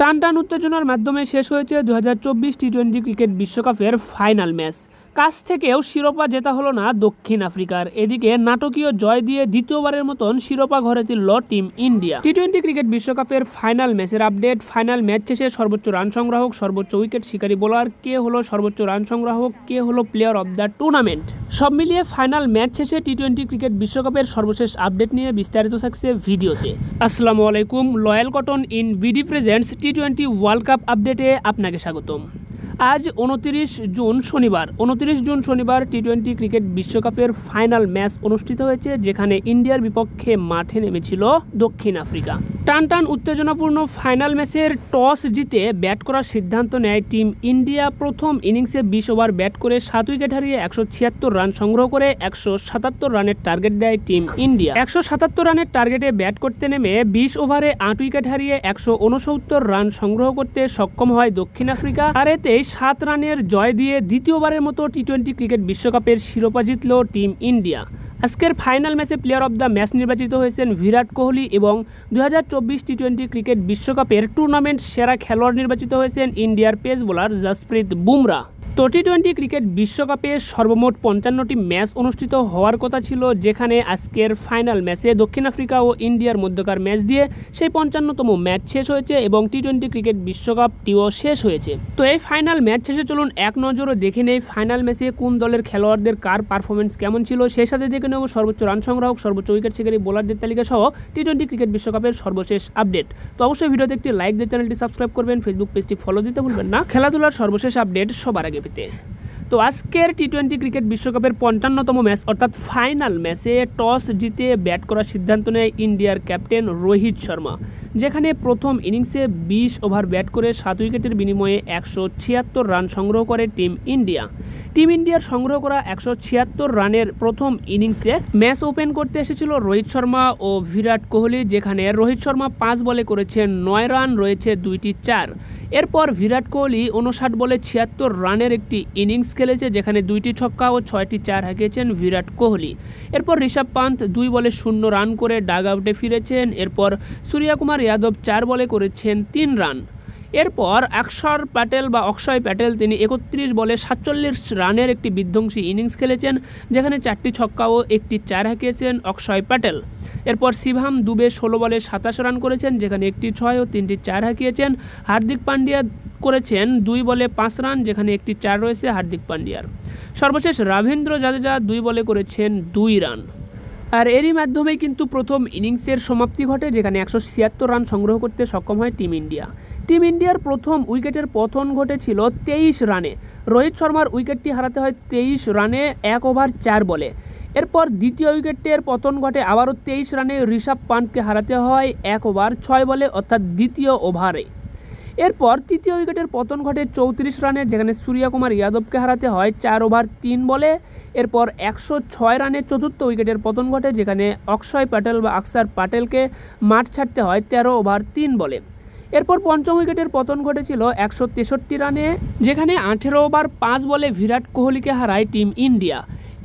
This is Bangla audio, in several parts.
টান টান উত্তেজনার মাধ্যমে শেষ হয়েছে দু টি টোয়েন্টি ক্রিকেট বিশ্বকাপের ফাইনাল ম্যাচ কাছ থেকেও শিরোপা জেতা হলো না দক্ষিণ আফ্রিকার এদিকে নাটকীয় জয় দিয়ে দ্বিতীয়বারের মতন শিরোপা ঘরে তুলল team India T twenty cricket বিশ্বকাপের ফাইনাল ম্যাচের আপডেট ফাইনাল ম্যাচ শেষে সর্বোচ্চ রান সংগ্রাহক সর্বোচ্চ উইকেট শিকারী বোলার কে হলো সর্বোচ্চ রান সংগ্রাহক কে হলো প্লেয়ার অব দ্য টুর্নামেন্ট সব মিলিয়ে ফাইনাল ম্যাচ শেষে টি টোয়েন্টি ক্রিকেট বিশ্বকাপের সর্বশেষ আপডেট নিয়ে বিস্তারিত থাকছে ভিডিওতে আসসালামু আলাইকুম Loyal Cotton in BD presents T twenty world cup আপডেটে আপনাকে স্বাগতম আজ উনতিরিশ জুন শনিবার উনতিরিশ জুন শনিবার টি টোয়েন্টি ক্রিকেট বিশ্বকাপের ফাইনাল ম্যাচ অনুষ্ঠিত হয়েছে যেখানে ইন্ডিয়ার বিপক্ষে মাঠে নেমেছিল দক্ষিণ আফ্রিকা টান টান উত্তেজনাপূর্ণ ফাইনাল ম্যাচের টস জিতে ব্যাট করার সিদ্ধান্ত নেয় টিম ইন্ডিয়া প্রথম ইনিংসে বিশ ওভার ব্যাট করে সাত উইকেট হারিয়ে একশো ছিয়াত্তর রান সংগ্রহ করে একশো সাতাত্তর রানের টার্গেট দেয় টিম ইন্ডিয়া একশো সাতাত্তর রানের টার্গেটে ব্যাট করতে নেমে বিশ ওভারে আট উইকেট হারিয়ে একশো উনসত্তর রান সংগ্রহ করতে সক্ষম হয় দক্ষিণ আফ্রিকা আর এতেই সাত রানের জয় দিয়ে দ্বিতীয়বারের মতো টি টোয়েন্টি ক্রিকেট বিশ্বকাপের শিরোপা জিতল টিম ইন্ডিয়া আজকের ফাইনাল ম্যাচে প্লেয়ার অব দ্য ম্যাচ নির্বাচিত হয়েছেন বিরাট কোহলি এবং দু টি টোয়েন্টি ক্রিকেট বিশ্বকাপের টুর্নামেন্ট সেরা খেলোয়াড় নির্বাচিত হয়েছেন ইন্ডিয়ার pace bowler Jasprit Bumrah twenty twenty cricket বিশ্বকাপে সর্বমোট পঞ্চান্নটি ম্যাচ অনুষ্ঠিত হওয়ার কথা ছিল যেখানে আজকের ফাইনাল ম্যাচে দক্ষিণ আফ্রিকা ও ইন্ডিয়ার মধ্যকার ম্যাচ দিয়ে সেই পঞ্চান্নতম ম্যাচ শেষ হয়েছে এবং টি টোয়েন্টি ক্রিকেট বিশ্বকাপটিও শেষ হয়েছে তো এই ফাইনাল ম্যাচ শেষে চলুন এক নজরও দেখে নেই ফাইনাল ম্যাচে কোন দলের খেলোয়াড়দের কার পারফরমেন্স কেমন ছিল সেই সাথে দেখে নেব সর্বোচ্চ রান সংগ্রাহক সর্বোচ্চ উইকেট শিকারী বোলারদের তালিকা সহ টি টোয়েন্টি ক্রিকেট বিশ্বকাপের সর্বশেষ আপডেট তো অবশ্যই ভিডিওতে একটি লাইক দিয়ে চ্যানেলটি সাবস্ক্রাইব করবেন ফেসবুক পেজটি ফলো দিতে ভুলবেন না খেলাধুলার সর্বশেষ আপডেট সবার আগে পেতে তো আজকের টি টোয়েন্টি ক্রিকেট বিশ্বকাপের পঞ্চান্নতম ম্যাচ অর্থাৎ ফাইনাল ম্যাচে টস জিতে ব্যাট করার সিদ্ধান্ত নেয় ইন্ডিয়ার ক্যাপ্টেন রোহিত শর্মা যেখানে প্রথম ইনিংসে ২০ ওভার ব্যাট করে সাত উইকেটের বিনিময়ে একশো ছিয়াত্তর রান সংগ্রহ করে টিম ইন্ডিয়া টিম ইন্ডিয়ার সংগ্রহ করা একশো ছিয়াত্তর রানের প্রথম ইনিংসে ম্যাচ ওপেন করতে এসেছিল রোহিত শর্মা ও বিরাট কোহলি যেখানে রোহিত শর্মা পাঁচ বলে করেছে নয় রান রয়েছে দুইটি চার এরপর বিরাট কোহলি উনষাট বলে ছিয়াত্তর রানের একটি ইনিংস খেলেছে যেখানে দুইটি ছক্কা ও ছয়টি চার হাঁকিয়েছেন বিরাট কোহলি এরপর ঋষভ পান্ত দুই বলে শূন্য রান করে ডাগ আউটে ফিরেছেন এরপর সূর্যকুমার যাদব চার বলে করেছেন তিন রান এরপর অক্ষর প্যাটেল বা অক্ষয় প্যাটেল তিনি একত্রিশ বলে সাতচল্লিশ রানের একটি বিধ্বংসী ইনিংস খেলেছেন যেখানে চারটি ছক্কা ও একটি চার হাঁকিয়েছেন অক্ষয় প্যাটেল এরপর শিভাম দুবে ষোলো বলে সাতাশ রান করেছেন যেখানে একটি ছয় ও তিনটি চার হাঁকিয়েছেন হার্দিক পান্ডিয়া করেছেন দুই বলে পাঁচ রান যেখানে একটি চার রয়েছে হার্দিক পান্ডিয়ার সর্বশেষ রাভেন্দ্র জাদেজা দুই বলে করেছেন দুই রান আর এরই মাধ্যমে কিন্তু প্রথম ইনিংসের সমাপ্তি ঘটে যেখানে একশো ছিয়াত্তর রান সংগ্রহ করতে সক্ষম হয় টিম ইন্ডিয়া টিম ইন্ডিয়ার প্রথম উইকেটের পথন ঘটেছিল তেইশ রানে রোহিত শর্মার উইকেটটি হারাতে হয় তেইশ রানে এক ওভার চার বলে এরপর দ্বিতীয় উইকেটের পতন ঘটে আবারও তেইশ রানে ঋষভ পান্তকে হারাতে হয় এক ওভার ছয় বলে অর্থাৎ দ্বিতীয় ওভারে এরপর তৃতীয় উইকেটের পতন ঘটে চৌত্রিশ রানে যেখানে সূর্যকুমার যাদবকে হারাতে হয় চার ওভার তিন বলে এরপর একশো ছয় রানে চতুর্থ উইকেটের পতন ঘটে যেখানে অক্ষয় প্যাটেল বা আকসার প্যাটেলকে মাঠ ছাড়তে হয় ১৩ ওভার তিন বলে এরপর পঞ্চম উইকেটের পতন ঘটেছিল একশো তেষট্টি রানে যেখানে আঠেরো ওভার পাঁচ বলে বিরাট কোহলিকে হারায় টিম ইন্ডিয়া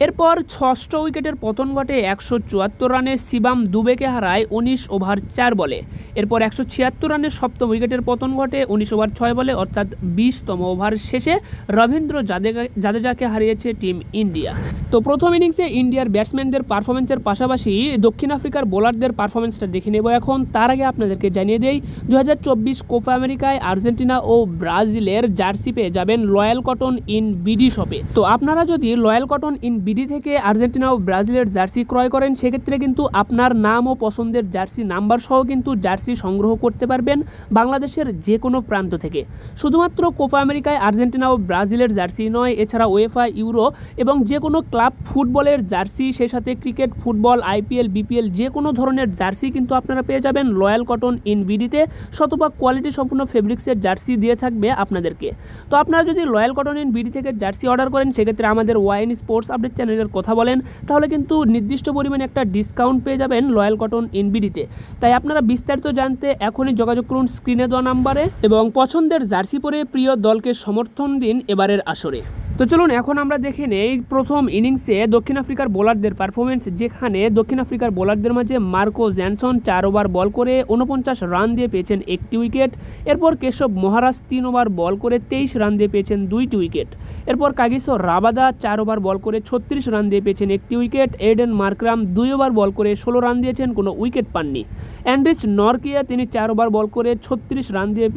এরপর ষষ্ঠ উইকেটের পতন ঘটে একশো চুয়াত্তর রানে শিবাম দুবেকে হারায় উনিশ ওভার চার বলে এরপর একশো ছিয়াত্তর রানের সপ্তম উইকেটের পতন ঘটে উনিশ ওভার ছয় বলে অর্থাৎ বিশতম ওভার শেষে রবীন্দ্র জাদেজা জাদেজাকে হারিয়েছে টিম ইন্ডিয়া তো প্রথম ইনিংসে ইন্ডিয়ার ব্যাটসম্যানদের পারফরমেন্সের পাশাপাশি দক্ষিণ আফ্রিকার বোলারদের পারফরমেন্সটা দেখে নেব এখন তার আগে আপনাদেরকে জানিয়ে দেই দু হাজার চব্বিশ কোপা আমেরিকায় আর্জেন্টিনা ও ব্রাজিলের জার্সি পেয়ে যাবেন লয়্যাল কটন ইন বিডি শপে তো আপনারা যদি লয়াল কটন ইন বিডি থেকে আর্জেন্টিনা ও ব্রাজিলের জার্সি ক্রয় করেন সেক্ষেত্রে কিন্তু আপনার নাম ও পছন্দের জার্সি নাম্বার সহ কিন্তু জার্সি সংগ্রহ করতে পারবেন বাংলাদেশের যে কোনো প্রান্ত থেকে শুধুমাত্র কোপা আমেরিকায় আর্জেন্টিনা ও ব্রাজিলের জার্সি নয় এছাড়া ওয়েফা ইউরো এবং যে কোনো ক্লাব ফুটবলের জার্সি সে সাথে ক্রিকেট ফুটবল আইপিএল বিপিএল যে কোনো ধরনের জার্সি কিন্তু আপনারা পেয়ে যাবেন লয়াল কটন ইন বিডিতে শতভাগ কোয়ালিটি সম্পূর্ণ ফেব্রিক্সের জার্সি দিয়ে থাকবে আপনাদেরকে তো আপনারা যদি লয়্যাল কটন ইন বিডি থেকে জার্সি অর্ডার করেন সেক্ষেত্রে আমাদের ওয়াইন স্পোর্টস আপডেট চ্যানেলের কথা বলেন তাহলে কিন্তু নির্দিষ্ট পরিমাণে একটা ডিসকাউন্ট পেয়ে যাবেন লয়াল কটন এনবিডিতে তাই আপনারা বিস্তারিত জানতে এখনই যোগাযোগ করুন স্ক্রিনে দেওয়া নাম্বারে এবং পছন্দের জার্সি পরে প্রিয় দলকে সমর্থন দিন এবারের আসরে তো চলুন এখন আমরা দেখে নেই প্রথম ইনিংসে দক্ষিণ আফ্রিকার বোলারদের পারফরমেন্স যেখানে দক্ষিণ আফ্রিকার বোলারদের মাঝে মার্কো জ্যানসন চার ওভার বল করে উনপঞ্চাশ রান দিয়ে পেয়েছেন একটি উইকেট এরপর কেশব মহারাজ তিন ওভার বল করে তেইশ রান দিয়ে পেয়েছেন দুইটি উইকেট এরপর কাগিসো রাবাদা চার ওভার বল করে ছত্রিশ রান দিয়ে পেয়েছেন একটি উইকেট এডেন মার্করাম দুই ওভার বল করে ষোলো রান দিয়েছেন কোনো উইকেট পাননি অ্যান্ড্রিস নরকিয়া তিনি চার ওভার বল করে ছত্রিশ রান দিয়ে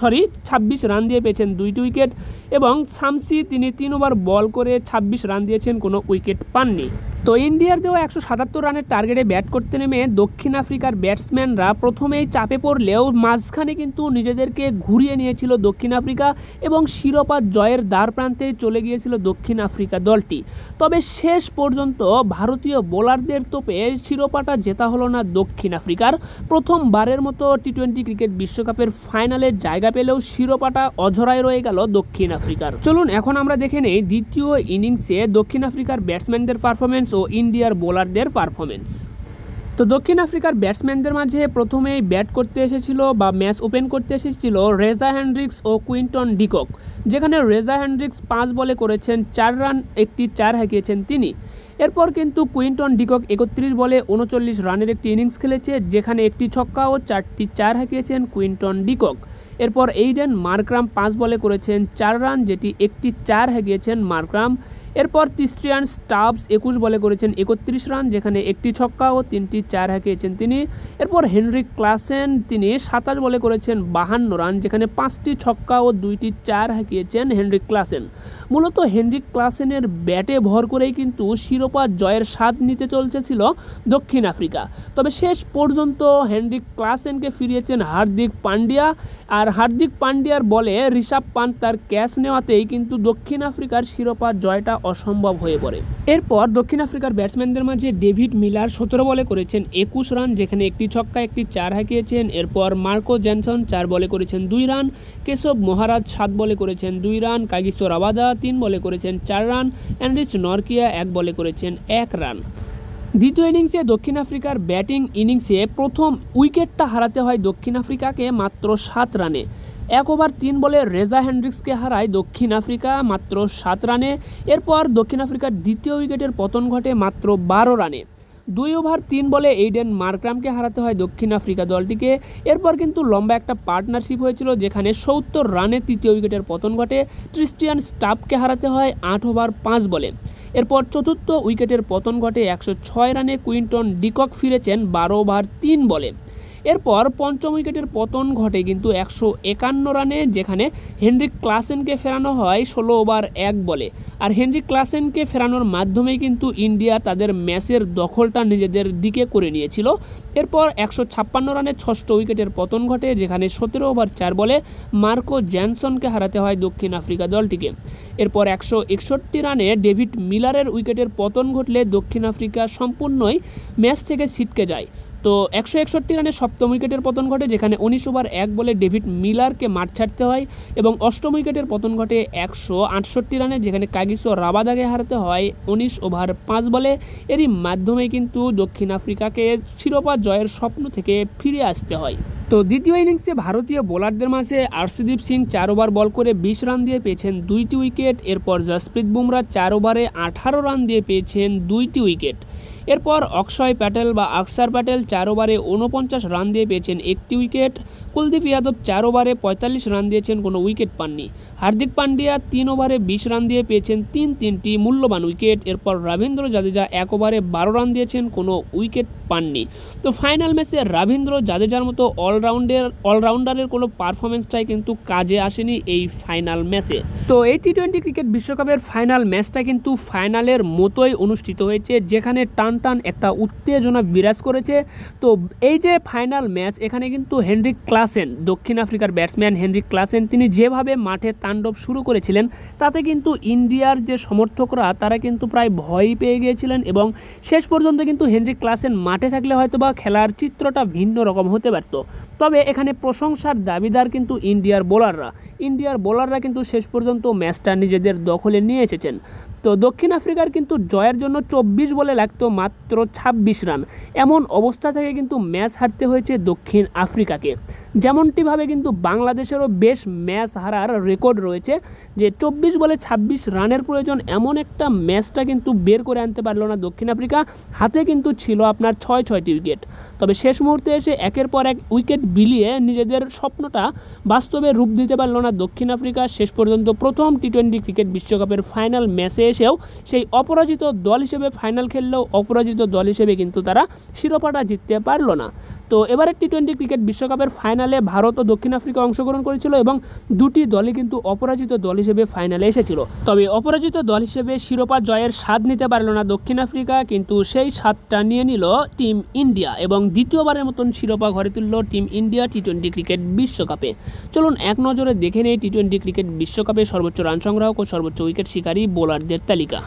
সরি ছাব্বিশ রান দিয়ে পেয়েছেন দুইটি উইকেট এবং শামসি তিনি তিন ওভার বল করে ২৬ রান দিয়েছেন কোনো উইকেট পাননি তো ইন্ডিয়ার দেওয়া একশো সাতাত্তর রানের টার্গেটে ব্যাট করতে নেমে দক্ষিণ আফ্রিকার ব্যাটসম্যানরা প্রথমেই চাপে পড়লেও মাঝখানে কিন্তু নিজেদেরকে ঘুরিয়ে নিয়েছিল দক্ষিণ আফ্রিকা এবং শিরোপা জয়ের দ্বার প্রান্তে চলে গিয়েছিল দক্ষিণ আফ্রিকা দলটি তবে শেষ পর্যন্ত ভারতীয় বোলারদের তোপে শিরোপাটা জেতা হলো না দক্ষিণ আফ্রিকার প্রথমবারের মতো টি টোয়েন্টি ক্রিকেট বিশ্বকাপের ফাইনালের জায়গা পেলেও শিরোপাটা অঝরায় রয়ে গেল দক্ষিণ আফ্রিকা আফ্রিকার চলুন এখন আমরা দেখে নেই দ্বিতীয় ইনিংসে দক্ষিণ আফ্রিকার ব্যাটসম্যানদের পারফরমেন্স ও ইন্ডিয়ার বোলারদের পারফরমেন্স তো দক্ষিণ আফ্রিকার ব্যাটসম্যানদের মাঝে প্রথমেই ব্যাট করতে এসেছিল বা ম্যাচ ওপেন করতে এসেছিল রেজা হ্যান্ড্রিক্স ও কুইন্টন ডিকক যেখানে রেজা হ্যান্ড্রিক্স পাঁচ বলে করেছেন চার রান একটি চার হাঁকিয়েছেন তিনি এরপর কিন্তু কুইন্টন ডিকক একত্রিশ বলে উনচল্লিশ রানের একটি ইনিংস খেলেছে যেখানে একটি ছক্কা ও চারটি চার হাঁকিয়েছেন কুইন্টন ডিকক এরপর এইডেন মার্ক্রাম পাঁচ বলে করেছেন চার রান যেটি একটি চার গিয়েছেন মার্ক্রাম এরপর তিস্ট্রিয়ান স্টাবস একুশ বলে করেছেন একত্রিশ রান যেখানে একটি ছক্কা ও তিনটি চার হাঁকিয়েছেন তিনি এরপর হেনরিক ক্লাসেন তিনি সাতাশ বলে করেছেন বাহান্ন রান যেখানে পাঁচটি ছক্কা ও দুইটি চার হাঁকিয়েছেন হেনরিক ক্লাসেন মূলত হেনরিক ক্লাসেনের ব্যাটে ভর করেই কিন্তু শিরোপা জয়ের স্বাদ নিতে চলছেছিল দক্ষিণ আফ্রিকা তবে শেষ পর্যন্ত হেনরিক ক্লাসেনকে ফিরিয়েছেন হার্দিক পান্ডিয়া আর হার্দিক পান্ডিয়ার বলে ঋষভ পান্ত তার ক্যাচ নেওয়াতেই কিন্তু দক্ষিণ আফ্রিকার শিরোপা জয়টা অসম্ভব হয়ে পড়ে এরপর দক্ষিণ আফ্রিকার ব্যাটসম্যানদের মাঝে ডেভিড মিলার সতেরো বলে করেছেন একুশ রান যেখানে একটি ছক্কা একটি চার হাঁকিয়েছেন এরপর মার্কো জ্যানসন চার বলে করেছেন দুই রান কেশব মহারাজ সাত বলে করেছেন দুই রান কাগিসো রাবাদা তিন বলে করেছেন চার রান অ্যান্ড্রিচ নরকিয়া এক বলে করেছেন এক রান দ্বিতীয় ইনিংসে দক্ষিণ আফ্রিকার ব্যাটিং ইনিংসে প্রথম উইকেটটা হারাতে হয় দক্ষিণ আফ্রিকাকে মাত্র সাত রানে এক ওভার তিন বলে রেজা হ্যান্ড্রিক্সকে হারায় দক্ষিণ আফ্রিকা মাত্র সাত রানে এরপর দক্ষিণ আফ্রিকার দ্বিতীয় উইকেটের পতন ঘটে মাত্র বারো রানে দুই ওভার তিন বলে এইডেন মার্ক্রামকে হারাতে হয় দক্ষিণ আফ্রিকা দলটিকে এরপর কিন্তু লম্বা একটা পার্টনারশিপ হয়েছিল যেখানে সত্তর রানে তৃতীয় উইকেটের পতন ঘটে ক্রিস্টিয়ান স্টাফকে হারাতে হয় আট ওভার পাঁচ বলে এরপর চতুর্থ উইকেটের পতন ঘটে একশো ছয় রানে কুইন্টন ডিকক ফিরেছেন বারো ওভার তিন বলে এরপর পঞ্চম উইকেটের পতন ঘটে কিন্তু একশো একান্ন রানে যেখানে হেনরিক ক্লাসেনকে ফেরানো হয় ষোলো ওভার এক বলে আর হেনরিক ক্লাসেনকে ফেরানোর মাধ্যমেই কিন্তু ইন্ডিয়া তাদের ম্যাচের দখলটা নিজেদের দিকে করে নিয়েছিল এরপর একশো ছাপ্পান্ন রানে ষষ্ঠ উইকেটের পতন ঘটে যেখানে সতেরো ওভার চার বলে মার্কো জ্যানসনকে হারাতে হয় দক্ষিণ আফ্রিকা দলটিকে এরপর একশো একষট্টি রানে ডেভিড মিলারের উইকেটের পতন ঘটলে দক্ষিণ আফ্রিকা সম্পূর্ণই ম্যাচ থেকে ছিটকে যায় তো একশো একষট্টি রানে সপ্তম উইকেটের পতন ঘটে যেখানে উনিশ ওভার এক বলে ডেভিড মিলারকে মাঠ ছাড়তে হয় এবং অষ্টম উইকেটের পতন ঘটে একশো আটষট্টি রানে যেখানে কাগিসো রাবাদাকে হারাতে হয় উনিশ ওভার পাঁচ বলে এরই মাধ্যমে কিন্তু দক্ষিণ আফ্রিকাকে শিরোপা জয়ের স্বপ্ন থেকে ফিরে আসতে হয় তো দ্বিতীয় ইনিংসে ভারতীয় বোলারদের মাঝে আরশিদীপ সিং চার ওভার বল করে বিশ রান দিয়ে পেয়েছেন দুইটি উইকেট এরপর জসপ্রীত বুমরা চার ওভারে আঠারো রান দিয়ে পেয়েছেন দুইটি উইকেট এরপর অক্ষয় প্যাটেল বা আকসার প্যাটেল চার ওভারে ঊনপঞ্চাশ রান দিয়ে পেয়েছেন একটি উইকেট কুলদীপ যাদব চার ওভারে পঁয়তাল্লিশ রান দিয়েছেন কোনো উইকেট পাননি হার্দিক পান্ডিয়া তিন ওভারে বিশ রান দিয়ে পেয়েছেন তিন তিনটি মূল্যবান উইকেট এরপর রবীন্দ্র জাদেজা এক ওভারে বারো রান দিয়েছেন কোনো উইকেট পাননি তো ফাইনাল ম্যাচে রবীন্দ্র জাদেজার মতো অলরাউন্ডের অলরাউন্ডারের কোনো পারফরমেন্সটাই কিন্তু কাজে আসেনি এই ফাইনাল ম্যাচে তো এই টি টোয়েন্টি ক্রিকেট বিশ্বকাপের ফাইনাল ম্যাচটা কিন্তু ফাইনালের মতোই অনুষ্ঠিত হয়েছে যেখানে টান টান একটা উত্তেজনা বিরাজ করেছে তো এই যে ফাইনাল ম্যাচ এখানে কিন্তু হেনরিক ক্লাসেন দক্ষিণ আফ্রিকার ব্যাটসম্যান হেনরিক ক্লাসেন তিনি যেভাবে মাঠে তাণ্ডব শুরু করেছিলেন তাতে কিন্তু ইন্ডিয়ার যে সমর্থকরা তারা কিন্তু প্রায় ভয় পেয়ে গিয়েছিলেন এবং শেষ পর্যন্ত কিন্তু হেনরি ক্লাসেন মাঠে থাকলে হয়তো বা খেলার চিত্রটা ভিন্ন রকম হতে পারত তবে এখানে প্রশংসার দাবিদার কিন্তু ইন্ডিয়ার বোলাররা ইন্ডিয়ার বোলাররা কিন্তু শেষ পর্যন্ত ম্যাচটা নিজেদের দখলে নিয়ে এসেছেন তো দক্ষিণ আফ্রিকার কিন্তু জয়ের জন্য চব্বিশ বলে লাগতো মাত্র ২৬ রান এমন অবস্থা থেকে কিন্তু ম্যাচ হারতে হয়েছে দক্ষিণ আফ্রিকাকে যেমনটিভাবে কিন্তু বাংলাদেশেরও বেশ ম্যাচ হারার রেকর্ড রয়েছে যে চব্বিশ বলে ২৬ রানের প্রয়োজন এমন একটা ম্যাচটা কিন্তু বের করে আনতে পারলো না দক্ষিণ আফ্রিকা হাতে কিন্তু ছিল আপনার ছয় ছয়টি উইকেট তবে শেষ মুহূর্তে এসে একের পর এক উইকেট বিলিয়ে নিজেদের স্বপ্নটা বাস্তবে রূপ দিতে পারল না দক্ষিণ আফ্রিকা শেষ পর্যন্ত প্রথম টি টোয়েন্টি ক্রিকেট বিশ্বকাপের ফাইনাল ম্যাচে এসেও সেই অপরাজিত দল হিসেবে ফাইনাল খেললেও অপরাজিত দল হিসেবে কিন্তু তারা শিরোপাটা জিততে পারল না তো এবারের টি টোয়েন্টি ক্রিকেট বিশ্বকাপের ফাইনালে ভারত ও দক্ষিণ আফ্রিকা অংশগ্রহণ করেছিল এবং দুটি দলই কিন্তু অপরাজিত দল হিসেবে ফাইনালে এসেছিল তবে অপরাজিত দল হিসেবে শিরোপা জয়ের স্বাদ নিতে পারল না দক্ষিণ আফ্রিকা কিন্তু সেই স্বাদটা নিয়ে নিল টিম ইন্ডিয়া এবং দ্বিতীয়বারের মতন শিরোপা ঘরে তুলল team India T twenty cricket বিশ্বকাপে চলুন এক নজরে দেখে নেই টি টোয়েন্টি ক্রিকেট বিশ্বকাপে সর্বোচ্চ রান সংগ্রাহক ও সর্বোচ্চ উইকেট শিকারী বোলারদের তালিকা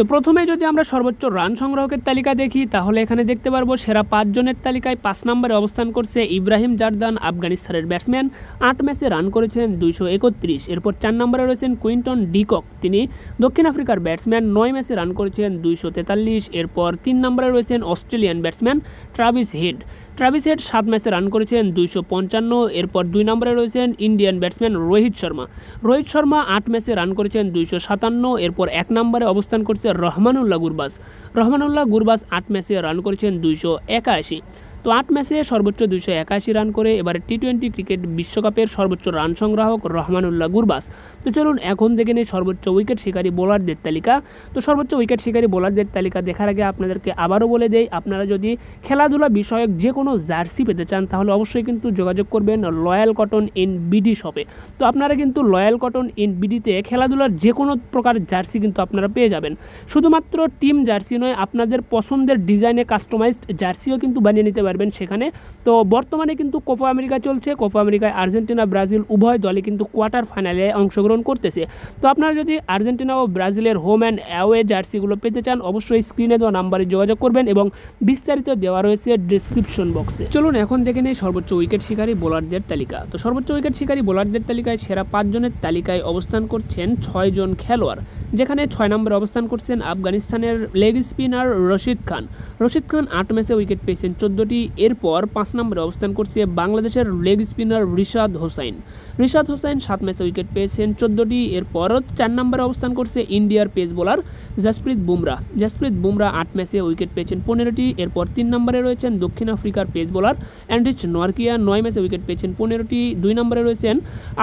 তো প্রথমে যদি আমরা সর্বোচ্চ রান সংগ্রহকের তালিকা দেখি তাহলে এখানে দেখতে পারবো সেরা পাঁচজনের তালিকায় পাঁচ নম্বরে অবস্থান করছে ইব্রাহিম জারদান আফগানিস্তানের ব্যাটসম্যান আট ম্যাচে রান করেছেন দুইশো একত্রিশ এরপর চার নম্বরে রয়েছেন কুইন্টন ডিকক তিনি দক্ষিণ আফ্রিকার ব্যাটসম্যান নয় ম্যাচে রান করেছেন দুইশো তেতাল্লিশ এরপর তিন নম্বরে রয়েছেন Australian batsman Travis Head Travis Head সাত ম্যাচে রান করেছেন দুইশো পঞ্চান্ন এরপর দুই নম্বরে রয়েছেন ইন্ডিয়ান ব্যাটসম্যান রোহিত শর্মা রোহিত শর্মা আট ম্যাচে রান করেছেন দুইশো সাতান্ন এরপর এক নম্বরে অবস্থান করছে রহমানুল্লাহ গুরবাস রহমানুল্লাহ গুরবাস আট ম্যাচে রান করেছেন দুইশো একাশি তো আট ম্যাচে সর্বোচ্চ দুইশো একাশি রান করে এবারে টি টোয়েন্টি ক্রিকেট বিশ্বকাপের সর্বোচ্চ রান সংগ্রাহক রহমানুল্লাহ গুরবাস তো চলুন এখন থেকে নিয়ে সর্বোচ্চ উইকেট শিকারী বোলারদের তালিকা তো সর্বোচ্চ উইকেট শিকারী বোলারদের তালিকা দেখার আগে আপনাদেরকে আবারও বলে দেই আপনারা যদি খেলাধুলা বিষয়ক যে কোনো জার্সি পেতে চান তাহলে অবশ্যই কিন্তু যোগাযোগ করবেন লয়্যাল কটন ইন বিডি শপে তো আপনারা কিন্তু লয়্যাল কটন ইন বিডিতে খেলাধুলার যে কোনো প্রকার জার্সি কিন্তু আপনারা পেয়ে যাবেন শুধুমাত্র টিম জার্সি নয় আপনাদের পছন্দের ডিজাইনে কাস্টমাইজড জার্সিও কিন্তু বানিয়ে নিতে পারবেন সেখানে তো বর্তমানে কিন্তু কোপা আমেরিকা চলছে কোপা আমেরিকায় আর্জেন্টিনা ব্রাজিল উভয় দলে কিন্তু কোয়ার্টার ফাইনালে অংশগ্রহণ অংশগ্রহণ করতেছে তো আপনারা যদি আর্জেন্টিনা ও ব্রাজিলের হোম অ্যান্ড অ্যাওয়ে জার্সিগুলো পেতে চান অবশ্যই স্ক্রিনে দেওয়া নাম্বারে যোগাযোগ করবেন এবং বিস্তারিত দেওয়া রয়েছে ডিসক্রিপশন বক্সে চলুন এখন দেখে নেই সর্বোচ্চ উইকেট শিকারী বোলারদের তালিকা তো সর্বোচ্চ উইকেট শিকারী বোলারদের তালিকায় সেরা পাঁচজনের তালিকায় অবস্থান করছেন ছয়জন খেলোয়াড় যেখানে ছয় নম্বরে অবস্থান করছেন আফগানিস্তানের লেগ স্পিনার রশিদ খান রশিদ খান আট ম্যাচে উইকেট পেয়েছেন চোদ্দোটি এরপর পাঁচ নম্বরে অবস্থান করছে বাংলাদেশের লেগ স্পিনার রিশাদ হোসাইন রিশাদ হোসাইন সাত ম্যাচে উইকেট পেয়েছেন চোদ্দোটি এরপর চার নম্বরে অবস্থান করছে ইন্ডিয়ার পেস বোলার জাসপ্রীত বুমরা জাসপ্রীত বুমরা আট ম্যাচে উইকেট পেয়েছেন পনেরোটি এরপর তিন নম্বরে রয়েছেন দক্ষিণ আফ্রিকার পেস বোলার অ্যান্ড্রিচ নর্কিয়া নয় ম্যাচে উইকেট পেয়েছেন পনেরোটি দুই নম্বরে রয়েছেন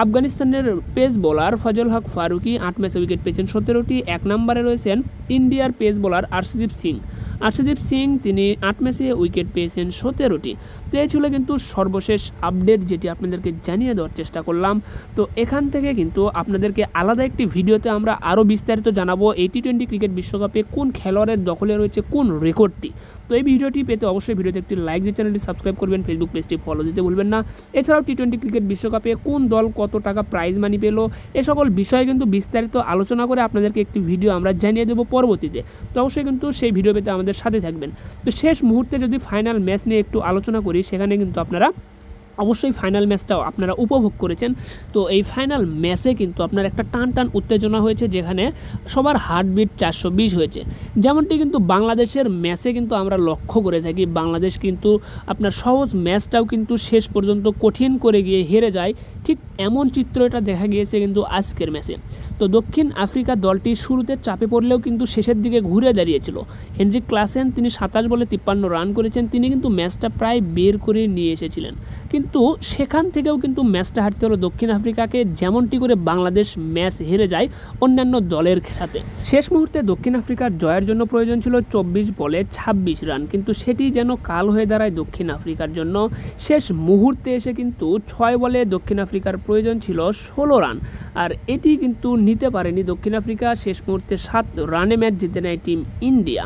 আফগানিস্তানের pace bowler Fazalhaq Farooqi আট ম্যাচে উইকেট পেয়েছেন সতেরো তেরোটি এক নম্বরে রয়েছেন ইন্ডিয়ার পেস বোলার আর্শদীপ সিং আর্শদীপ সিং তিনি আট ম্যাচে উইকেট পেয়েছেন সতেরোটি তো এই ছিল কিন্তু সর্বশেষ আপডেট যেটি আপনাদেরকে জানিয়ে দেওয়ার চেষ্টা করলাম তো এখান থেকে কিন্তু আপনাদেরকে আলাদা একটি ভিডিওতে আমরা আরও বিস্তারিত জানাবো এই টি টোয়েন্টি ক্রিকেট বিশ্বকাপে কোন খেলোয়াড়ের দখলে রয়েছে কোন রেকর্ডটি তো এই ভিডিওটি পেতে অবশ্যই ভিডিওতে একটি লাইক দিয়ে চ্যানেলটি সাবস্ক্রাইব করবেন ফেসবুক পেজটি ফলো দিতে ভুলবেন না এছাড়াও টি টোয়েন্টি ক্রিকেট বিশ্বকাপে কোন দল কত টাকা প্রাইজ মানি পেলো এ সকল বিষয়ে কিন্তু বিস্তারিত আলোচনা করে আপনাদেরকে একটি ভিডিও আমরা জানিয়ে দেবো পরবর্তীতে তো অবশ্যই কিন্তু সেই ভিডিও পেতে আমাদের সাথে থাকবেন তো শেষ মুহূর্তে যদি ফাইনাল ম্যাচ নিয়ে একটু আলোচনা করি সেখানে কিন্তু আপনারা অবশ্যই ফাইনাল ম্যাচটাও আপনারা উপভোগ করেছেন তো এই ফাইনাল ম্যাচে কিন্তু আপনার একটা টান টান উত্তেজনা হয়েছে যেখানে সবার হার্টবিট চারশো বিশ হয়েছে যেমনটি কিন্তু বাংলাদেশের ম্যাচে কিন্তু আমরা লক্ষ্য করে থাকি বাংলাদেশ কিন্তু আপনার সহজ ম্যাচটাও কিন্তু শেষ পর্যন্ত কঠিন করে গিয়ে হেরে যায় ঠিক এমন চিত্র এটা দেখা গিয়েছে কিন্তু আজকের ম্যাচে তো দক্ষিণ আফ্রিকা দলটি শুরুতে চাপে পড়লেও কিন্তু শেষের দিকে ঘুরে দাঁড়িয়েছিল হেনরিক ক্লাসেন তিনি সাতাশ বলে তিপ্পান্ন রান করেছেন তিনি কিন্তু ম্যাচটা প্রায় বের করে নিয়ে এসেছিলেন কিন্তু সেখান থেকেও কিন্তু ম্যাচটা হারতে হলো দক্ষিণ আফ্রিকাকে যেমনটি করে বাংলাদেশ ম্যাচ হেরে যায় অন্যান্য দলের সাথে শেষ মুহূর্তে দক্ষিণ আফ্রিকার জয়ের জন্য প্রয়োজন ছিল চব্বিশ বলে ২৬ রান কিন্তু সেটি যেন কাল হয়ে দাঁড়ায় দক্ষিণ আফ্রিকার জন্য শেষ মুহূর্তে এসে কিন্তু ছয় বলে দক্ষিণ আফ্রিকার প্রয়োজন ছিল ষোলো রান আর এটি কিন্তু নিতে পারেনি দক্ষিণ আফ্রিকা শেষ মুহূর্তে সাত রানে ম্যাচ জিতে নেয় টিম ইন্ডিয়া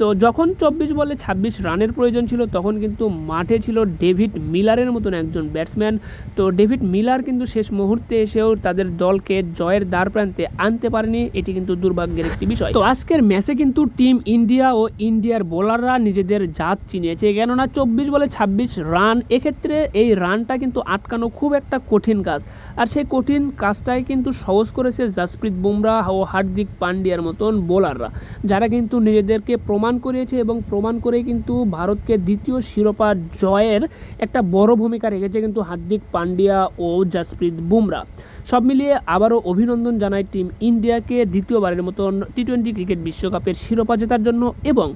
তো যখন চব্বিশ বলে ২৬ রানের প্রয়োজন ছিল তখন কিন্তু মাঠে ছিল ডেভিড মিলারের মতন একজন ব্যাটসম্যান তো ডেভিড মিলার কিন্তু শেষ মুহূর্তে এসেও তাদের দলকে জয়ের দ্বার প্রান্তে আনতে পারেনি এটি কিন্তু দুর্ভাগ্যের একটি বিষয় তো আজকের ম্যাচে কিন্তু টিম ইন্ডিয়া ও ইন্ডিয়ার বোলাররা নিজেদের জাত চিনিয়েছে কেননা চব্বিশ বলে ২৬ রান এক্ষেত্রে এই রানটা কিন্তু আটকানো খুব একটা কঠিন কাজ আর সেই কঠিন কাজটাই কিন্তু সহজ করেছে জাসপ্রীত বুমরা ও হার্দিক পান্ডিয়ার মতন বোলাররা যারা কিন্তু নিজেদেরকে প্রমাণ প্রমাণ করিয়েছে এবং প্রমাণ করে কিন্তু ভারতকে দ্বিতীয় শিরোপা জয়ের একটা বড় ভূমিকা রেখেছে কিন্তু হার্দিক পান্ডিয়া ও জাসপ্রীত বুমরা সব মিলিয়ে আবারও অভিনন্দন জানায় টিম ইন্ডিয়াকে দ্বিতীয়বারের মতন টি টোয়েন্টি ক্রিকেট বিশ্বকাপের শিরোপা জেতার জন্য এবং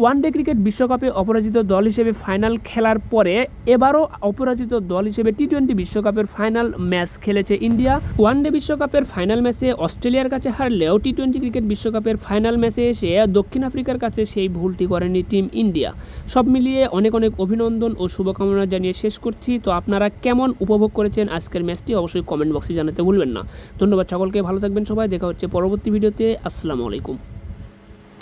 ওয়ানডে ক্রিকেট বিশ্বকাপে অপরাজিত দল হিসেবে ফাইনাল খেলার পরে এবারও অপরাজিত দল হিসেবে টি টোয়েন্টি বিশ্বকাপের ফাইনাল ম্যাচ খেলেছে ইন্ডিয়া ওয়ানডে বিশ্বকাপের ফাইনাল ম্যাচে অস্ট্রেলিয়ার কাছে হারলেও টি টোয়েন্টি ক্রিকেট বিশ্বকাপের ফাইনাল ম্যাচে এসে দক্ষিণ আফ্রিকার কাছে সেই ভুলটি করেনি টিম ইন্ডিয়া সব মিলিয়ে অনেক অনেক অভিনন্দন ও শুভকামনা জানিয়ে শেষ করছি তো আপনারা কেমন উপভোগ করেছেন আজকের ম্যাচটি অবশ্যই কমেন্ট বক্সে জানাচ্ছি ভুলবেন না ধন্যবাদ সকলকে ভালো থাকবেন সবাই দেখা হচ্ছে পরবর্তী ভিডিওতে আসসালামু আলাইকুম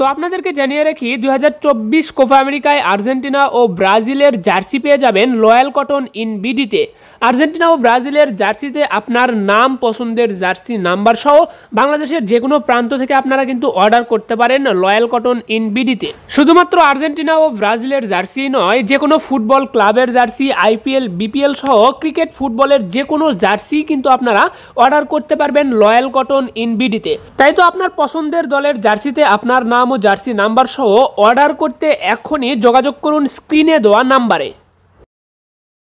তো আপনাদেরকে জানিয়ে রাখি দুই হাজার চব্বিশ কোপা আমেরিকায় আর্জেন্টিনা ও ব্রাজিলের জার্সি পেয়ে যাবেন লয়াল কটন ইন বিডিতে আর্জেন্টিনা ও ব্রাজিলের জার্সিতে আপনার নাম পছন্দের জার্সি নাম্বার সহ বাংলাদেশের যে কোনো প্রান্ত থেকে আপনারা কিন্তু অর্ডার করতে পারেন লয়াল কটন ইন বিডিতে শুধুমাত্র আর্জেন্টিনা ও ব্রাজিলের জার্সি নয় যে কোনো ফুটবল ক্লাবের জার্সি আইপিএল বিপিএল সহ ক্রিকেট ফুটবলের যে কোনো জার্সি কিন্তু আপনারা অর্ডার করতে পারবেন লয়াল কটন ইন বিডিতে তাই তো আপনার পছন্দের দলের জার্সিতে আপনার নাম জার্সি নাম্বার সহ অর্ডার করতে এখনই যোগাযোগ করুন স্ক্রিনে দেওয়া নাম্বারে